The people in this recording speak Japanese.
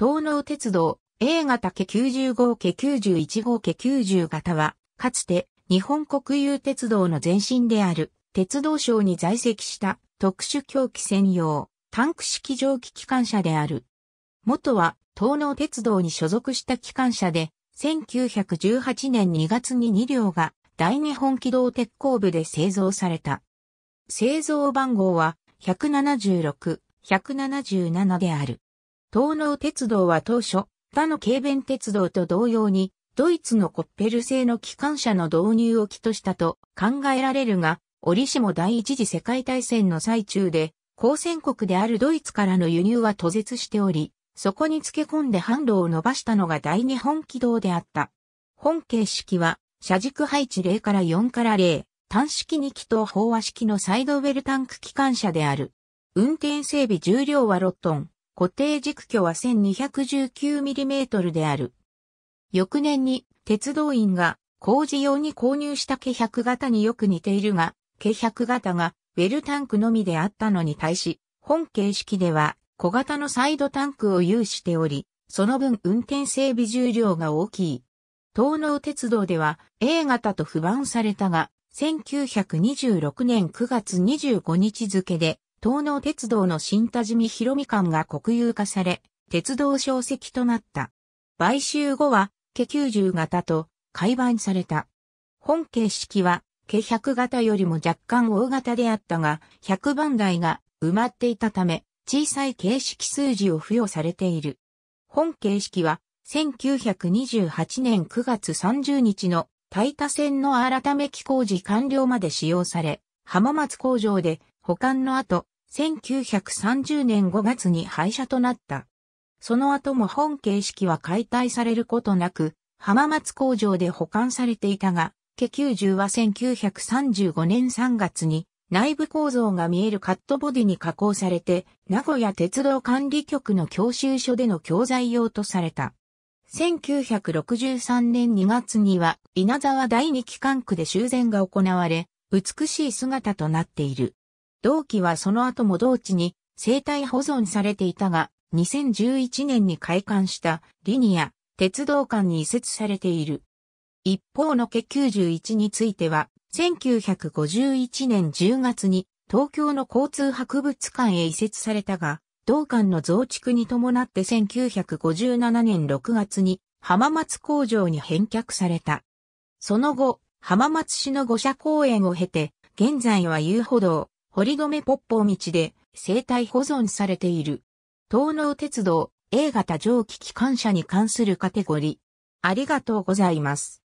東能鉄道、A 型家90号家91号家90型は、かつて日本国有鉄道の前身である鉄道省に在籍した特殊狂気専用タンク式蒸気機関車である。元は東能鉄道に所属した機関車で、1918年2月に2両が大日本機動鉄工部で製造された。製造番号は176、177である。東能鉄道は当初、他の軽便鉄道と同様に、ドイツのコッペル製の機関車の導入を起としたと考えられるが、折しも第一次世界大戦の最中で、交戦国であるドイツからの輸入は途絶しており、そこに付け込んで販路を伸ばしたのが大日本軌道であった。本形式は、車軸配置0から4から0、単式2気筒飽和式のサイドウェルタンク機関車である。運転整備重量は6トン。固定軸距は 1219mm である。翌年に鉄道員が工事用に購入した軽100型によく似ているが、軽100型がウェルタンクのみであったのに対し、本形式では小型のサイドタンクを有しており、その分運転整備重量が大きい。東能鉄道では A 型と不満されたが、1926年9月25日付で東能鉄道の新田島広見館が国有化され、鉄道小石となった。買収後は、家90型と、改版された。本形式は、家100型よりも若干大型であったが、100番台が埋まっていたため、小さい形式数字を付与されている。本形式は、1928年9月30日の、タイタ線の改め機工事完了まで使用され、浜松工場で保管の後、1930年5月に廃車となった。その後も本形式は解体されることなく、浜松工場で保管されていたが、K90 は1935年3月に内部構造が見えるカットボディに加工されて、名古屋鉄道管理局の教習所での教材用とされた。1963年2月には、稲沢第二機関区で修繕が行われ、美しい姿となっている。同期はその後も同地に生態保存されていたが、2011年に開館したリニア鉄道館に移設されている。一方の家91については、1951年10月に東京の交通博物館へ移設されたが、同館の増築に伴って1957年6月に浜松工場に返却された。その後、浜松市の五社公園を経て、現在は遊歩道、堀米ポッポ道で生態保存されている。東能鉄道 A 型蒸気機関車に関するカテゴリー。ありがとうございます。